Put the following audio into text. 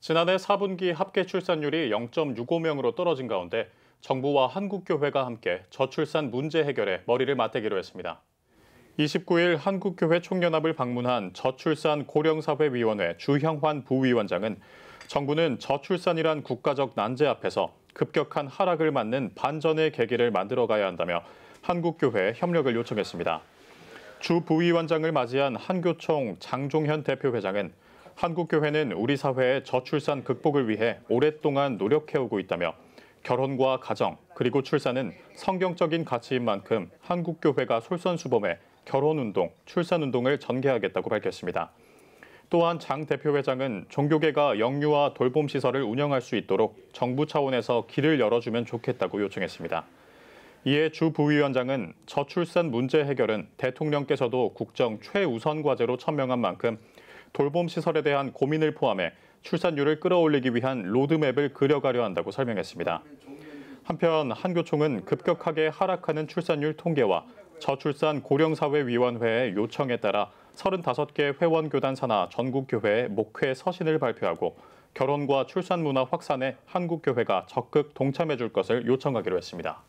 지난해 4분기 합계 출산율이 0.65명으로 떨어진 가운데 정부와 한국교회가 함께 저출산 문제 해결에 머리를 맞대기로 했습니다. 29일 한국교회 총연합을 방문한 저출산 고령사회위원회 주형환 부위원장은 정부는 저출산이란 국가적 난제 앞에서 급격한 하락을 맞는 반전의 계기를 만들어 가야 한다며 한국교회에 협력을 요청했습니다. 주 부위원장을 맞이한 한교총 장종현 대표 회장은 한국교회는 우리 사회의 저출산 극복을 위해 오랫동안 노력해오고 있다며 결혼과 가정 그리고 출산은 성경적인 가치인 만큼 한국교회가 솔선수범해 결혼운동, 출산운동을 전개하겠다고 밝혔습니다. 또한 장 대표 회장은 종교계가 영유아 돌봄 시설을 운영할 수 있도록 정부 차원에서 길을 열어주면 좋겠다고 요청했습니다. 이에 주 부위원장은 저출산 문제 해결은 대통령께서도 국정 최우선 과제로 천명한 만큼 돌봄 시설에 대한 고민을 포함해 출산율을 끌어올리기 위한 로드맵을 그려가려 한다고 설명했습니다. 한편 한교총은 급격하게 하락하는 출산율 통계와 저출산 고령사회위원회의 요청에 따라 35개 회원교단 산하 전국교회의 목회 서신을 발표하고 결혼과 출산 문화 확산에 한국교회가 적극 동참해 줄 것을 요청하기로 했습니다.